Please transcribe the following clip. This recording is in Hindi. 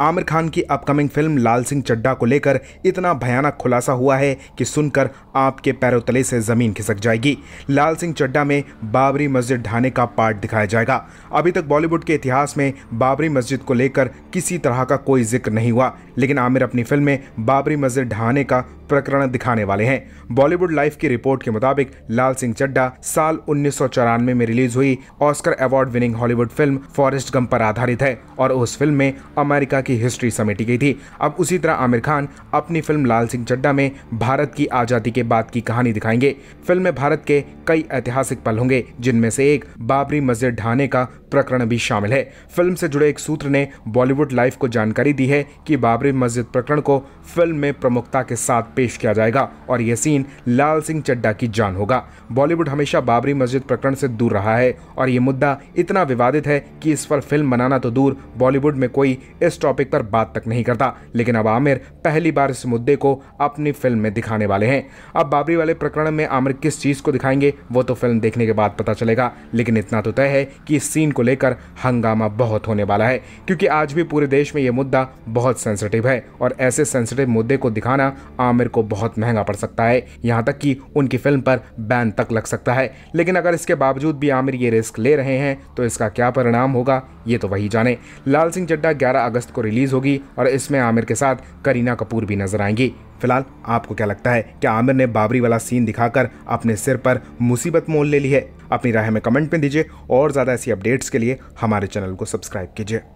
आमिर खान की अपकमिंग फिल्म लाल सिंह चड्डा को लेकर इतना भयानक खुलासा हुआ है कि सुनकर आपके पैरों तले से ज़मीन खिसक जाएगी लाल सिंह चड्डा में बाबरी मस्जिद ढाने का पार्ट दिखाया जाएगा अभी तक बॉलीवुड के इतिहास में बाबरी मस्जिद को लेकर किसी तरह का कोई जिक्र नहीं हुआ लेकिन आमिर अपनी फिल्म में बाबरी मस्जिद ढाने का प्रकरण दिखाने वाले हैं बॉलीवुड लाइफ की रिपोर्ट के मुताबिक लाल सिंह चड्डा साल उन्नीस में रिलीज हुई Oscar award winning Hollywood film Forrest Gump पर आधारित है और उस फिल्म में अमेरिका की हिस्ट्री समेटी गई थी अब उसी तरह आमिर खान अपनी फिल्म लाल सिंह चड्डा में भारत की आजादी के बाद की कहानी दिखाएंगे फिल्म में भारत के कई ऐतिहासिक पल होंगे जिनमें से एक बाबरी मस्जिद ढाने का प्रकरण भी शामिल है फिल्म से जुड़े एक सूत्र ने बॉलीवुड लाइफ को जानकारी दी है कि बाबरी मस्जिद प्रकरण को फिल्म में प्रमुखता के साथ पेश किया जाएगा और यह सीन लाल सिंह चड्डा की जान होगा बॉलीवुड हमेशा बाबरी मस्जिद प्रकरण से दूर रहा है और ये मुद्दा इतना विवादित है कि इस पर फिल्म बनाना तो दूर बॉलीवुड में कोई इस टॉपिक पर बात तक नहीं करता लेकिन अब आमिर पहली बार इस मुद्दे को अपनी फिल्म में दिखाने वाले हैं अब बाबरी वाले प्रकरण में आमिर किस चीज को दिखाएंगे वो तो फिल्म देखने के बाद पता चलेगा लेकिन इतना तो तय है कि इस सीन को को लेकर हंगामा बहुत होने वाला है क्योंकि आज भी पूरे देश में ये मुद्दा बहुत सेंसिटिव है और ऐसे सेंसिटिव मुद्दे को दिखाना आमिर को बहुत महंगा पड़ सकता है यहाँ तक कि उनकी फिल्म पर बैन तक लग सकता है लेकिन अगर इसके बावजूद भी आमिर ये रिस्क ले रहे हैं तो इसका क्या परिणाम होगा ये तो वही जाने लाल सिंह चड्डा ग्यारह अगस्त को रिलीज होगी और इसमें आमिर के साथ करीना कपूर भी नजर आएंगी फिलहाल आपको क्या लगता है कि आमिर ने बाबरी वाला सीन दिखाकर अपने सिर पर मुसीबत मोल ले ली है अपनी राय में कमेंट में दीजिए और ज़्यादा ऐसी अपडेट्स के लिए हमारे चैनल को सब्सक्राइब कीजिए